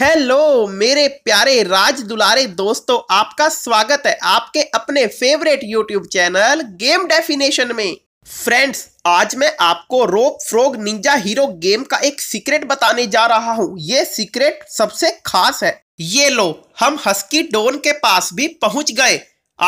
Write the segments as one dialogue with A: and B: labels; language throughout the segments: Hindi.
A: हेलो मेरे प्यारे राज दुलारे दोस्तों आपका स्वागत है आपके अपने favourite YouTube channel game definition में फ्रेंड्स आज मैं आपको rope frog ninja hero game का एक सीक्रेट बताने जा रहा हूं ये सीक्रेट सबसे खास है ये लो हम हस्की डोन के पास भी पहुंच गए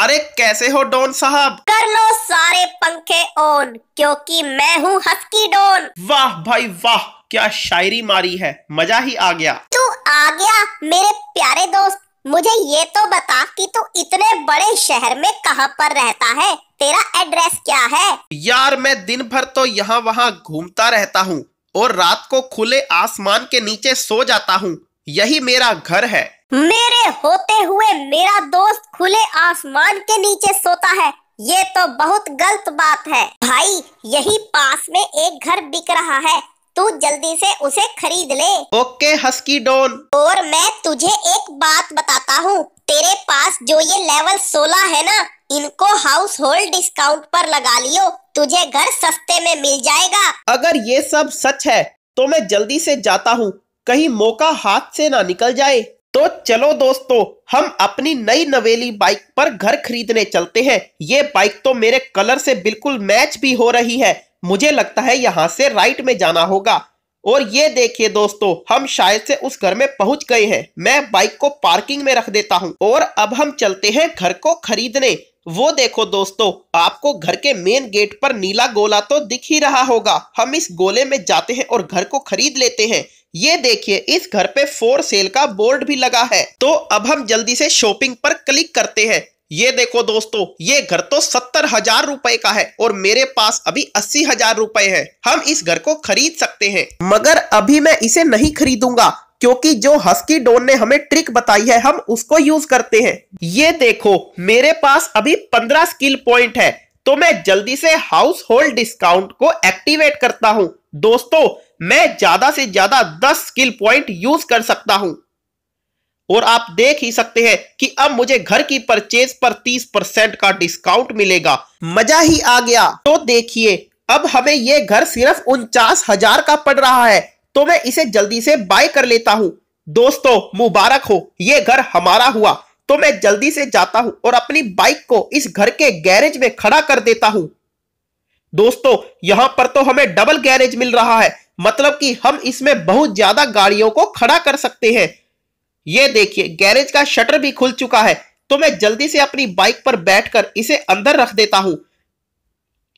A: अरे कैसे हो डोन साहब
B: कर लो सारे पंखे ऑन क्योंकि मैं हूँ हस्की डोन वाह भाई वाह क्या शायरी मारी है मजा ही आ गया तू आ गया मेरे प्यारे दोस्त मुझे ये तो बता कि तू इतने बड़े
A: शहर में कहाँ पर रहता है तेरा एड्रेस क्या है यार मैं दिन भर तो यहाँ वहाँ घूमता रहता हूँ और रात को खुले आसमान के नीचे सो जाता हूँ यही मेरा घर है मेरे होते हुए मेरा दोस्त
B: खुले आसमान के नीचे सोता है ये तो बहुत गलत बात है भाई यही पास में एक घर बिक रहा है तू जल्दी से उसे खरीद ले ओके हस्की डॉन और मैं तुझे एक बात बताता हूँ तेरे पास जो ये लेवल सोलह है ना इनको हाउस होल्ड डिस्काउंट पर लगा लियो तुझे घर सस्ते में
A: मिल जाएगा अगर ये सब सच है तो मैं जल्दी से जाता हूँ कहीं मौका हाथ से ना निकल जाए तो चलो दोस्तों हम अपनी नई नवेली बाइक पर घर खरीदने चलते हैं ये बाइक तो मेरे कलर से बिल्कुल मैच भी हो रही है मुझे लगता है यहाँ से राइट में जाना होगा और ये देखिए दोस्तों हम शायद से उस घर में पहुंच गए हैं मैं बाइक को पार्किंग में रख देता हूं और अब हम चलते हैं घर को खरीदने वो देखो दोस्तों आपको घर के मेन गेट पर नीला गोला तो दिख ही रहा होगा हम इस गोले में जाते हैं और घर को खरीद लेते हैं ये देखिए इस घर पे फोर सेल का बोर्ड भी लगा है तो अब हम जल्दी से शॉपिंग पर क्लिक करते हैं ये देखो दोस्तों ये घर तो सत्तर हजार रूपए का है और मेरे पास अभी अस्सी हजार रूपए है हम इस घर को खरीद सकते हैं मगर अभी मैं इसे नहीं खरीदूंगा क्योंकि जो हस्की डोन ने हमें ट्रिक बताई है हम उसको यूज करते हैं ये देखो मेरे पास अभी पंद्रह स्किल पॉइंट है तो मैं जल्दी से हाउस होल्ड डिस्काउंट को एक्टिवेट करता हूँ दोस्तों मैं ज्यादा से ज्यादा दस स्किल पॉइंट यूज कर सकता हूँ और आप देख ही सकते हैं कि अब मुझे घर की परचेज पर 30 परसेंट का डिस्काउंट मिलेगा मजा ही आ गया तो देखिए अब हमें यह घर सिर्फ उनचास हजार का पड़ रहा है तो मैं इसे जल्दी से बाय कर लेता हूँ दोस्तों मुबारक हो ये घर हमारा हुआ तो मैं जल्दी से जाता हूँ और अपनी बाइक को इस घर के गैरेज में खड़ा कर देता हूं दोस्तों यहां पर तो हमें डबल गैरेज मिल रहा है मतलब कि हम इसमें बहुत ज्यादा गाड़ियों को खड़ा कर सकते हैं ये देखिए गैरेज का शटर भी खुल चुका है तो मैं जल्दी से अपनी बाइक पर बैठकर इसे अंदर रख देता हूं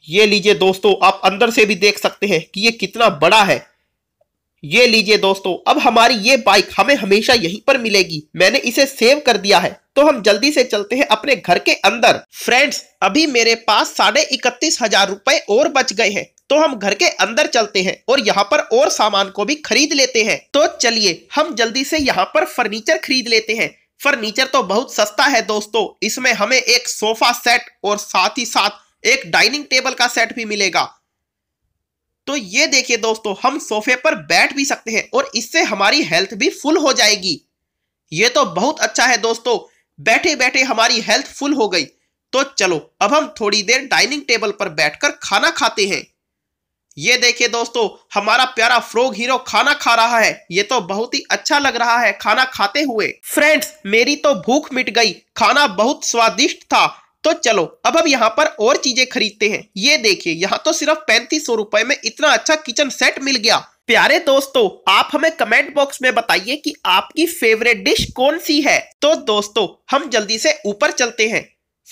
A: ये लीजिए दोस्तों आप अंदर से भी देख सकते हैं कि ये कितना बड़ा है ये लीजिए दोस्तों अब हमारी ये बाइक हमें हमेशा यहीं पर मिलेगी मैंने इसे सेव कर दिया है तो हम जल्दी से चलते हैं अपने घर के अंदर फ्रेंड्स अभी मेरे पास साढ़े इकतीस हजार रूपए और बच गए हैं तो हम घर के अंदर चलते हैं और यहाँ पर और सामान को भी खरीद लेते हैं तो चलिए हम जल्दी से यहाँ पर फर्नीचर खरीद लेते हैं फर्नीचर तो बहुत सस्ता है दोस्तों इसमें हमें एक सोफा सेट और साथ ही साथ एक डाइनिंग टेबल का सेट भी मिलेगा तो ये देखिए दोस्तों हम सोफे पर बैठ भी सकते हैं और इससे हमारी हेल्थ भी फुल हो जाएगी ये तो बहुत अच्छा है दोस्तों बैठे बैठे हमारी हेल्थ फुल हो गई तो चलो अब हम थोड़ी देर डाइनिंग टेबल पर बैठकर खाना खाते हैं ये देखिए दोस्तों हमारा प्यारा फ्रोग हीरो खाना खा रहा है ये तो बहुत ही अच्छा लग रहा है खाना खाते हुए फ्रेंड्स मेरी तो भूख मिट गई खाना बहुत स्वादिष्ट था तो चलो अब हम यहाँ पर और चीजें खरीदते हैं ये देखिए यहाँ तो सिर्फ पैंतीस सौ रुपए में इतना अच्छा किचन सेट मिल गया प्यारे दोस्तों आप हमें कमेंट बॉक्स में बताइए कि आपकी फेवरेट डिश कौन सी है तो दोस्तों हम जल्दी से ऊपर चलते हैं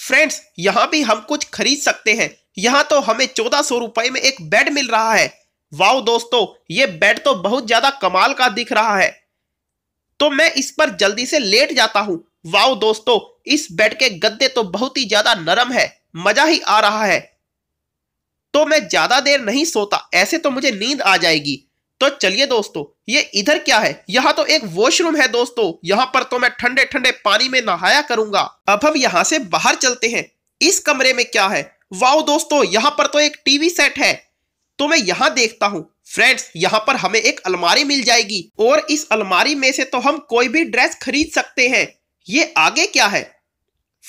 A: फ्रेंड्स यहाँ भी हम कुछ खरीद सकते हैं यहाँ तो हमें चौदह सौ रुपए में एक बेड मिल रहा है वाओ दोस्तों ये बेड तो बहुत ज्यादा कमाल का दिख रहा है तो मैं इस पर जल्दी से लेट जाता हूँ वाओ दोस्तों इस बेड के गद्दे तो बहुत ही ज्यादा नरम है मजा ही आ रहा है तो मैं ज्यादा देर नहीं सोता ऐसे तो मुझे नींद आ जाएगी तो चलिए दोस्तों ये इधर क्या है यहाँ तो एक वॉशरूम है दोस्तों यहाँ पर तो मैं ठंडे ठंडे पानी में नहाया करूंगा अब हम यहाँ से बाहर चलते हैं इस कमरे में क्या है वाओ दोस्तों यहाँ पर तो एक टीवी सेट है तो मैं यहाँ देखता हूँ फ्रेंड्स यहाँ पर हमें एक अलमारी मिल जाएगी और इस अलमारी में से तो हम कोई भी ड्रेस खरीद सकते हैं ये आगे क्या है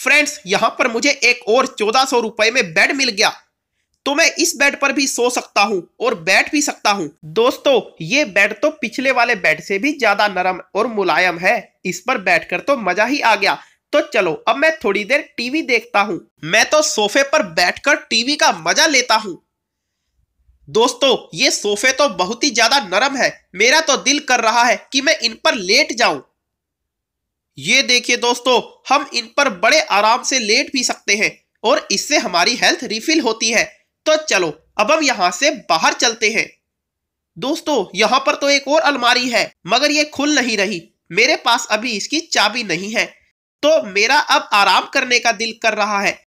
A: फ्रेंड्स यहां पर मुझे एक और चौदह सौ रुपए में बेड मिल गया तो मैं इस बेड पर भी सो सकता हूं और बैठ भी सकता हूं दोस्तों ये बेड तो पिछले वाले बेड से भी ज्यादा नरम और मुलायम है इस पर बैठकर तो मजा ही आ गया तो चलो अब मैं थोड़ी देर टीवी देखता हूं मैं तो सोफे पर बैठकर टीवी का मजा लेता हूं दोस्तों ये सोफे तो बहुत ही ज्यादा नरम है मेरा तो दिल कर रहा है कि मैं इन पर लेट जाऊं ये देखिए दोस्तों हम इन पर बड़े आराम से लेट भी सकते हैं और इससे हमारी हेल्थ रिफिल होती है तो चलो अब हम यहाँ से बाहर चलते हैं दोस्तों यहाँ पर तो एक और अलमारी है मगर ये खुल नहीं रही मेरे पास अभी इसकी चाबी नहीं है तो मेरा अब आराम करने का दिल कर रहा है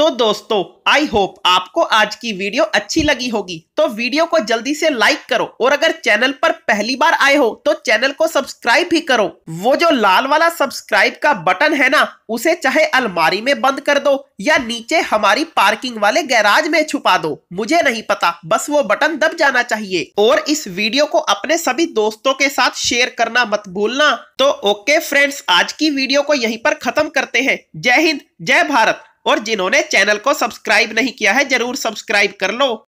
A: तो दोस्तों आई होप आपको आज की वीडियो अच्छी लगी होगी तो वीडियो को जल्दी से लाइक करो और अगर चैनल पर पहली बार आए हो तो चैनल को सब्सक्राइब भी करो वो जो लाल वाला सब्सक्राइब का बटन है ना उसे चाहे अलमारी में बंद कर दो या नीचे हमारी पार्किंग वाले गैराज में छुपा दो मुझे नहीं पता बस वो बटन दब जाना चाहिए और इस वीडियो को अपने सभी दोस्तों के साथ शेयर करना मत भूलना तो ओके फ्रेंड्स आज की वीडियो को यही पर खत्म करते हैं जय हिंद जय भारत और जिन्होंने चैनल को सब्सक्राइब नहीं किया है जरूर सब्सक्राइब कर लो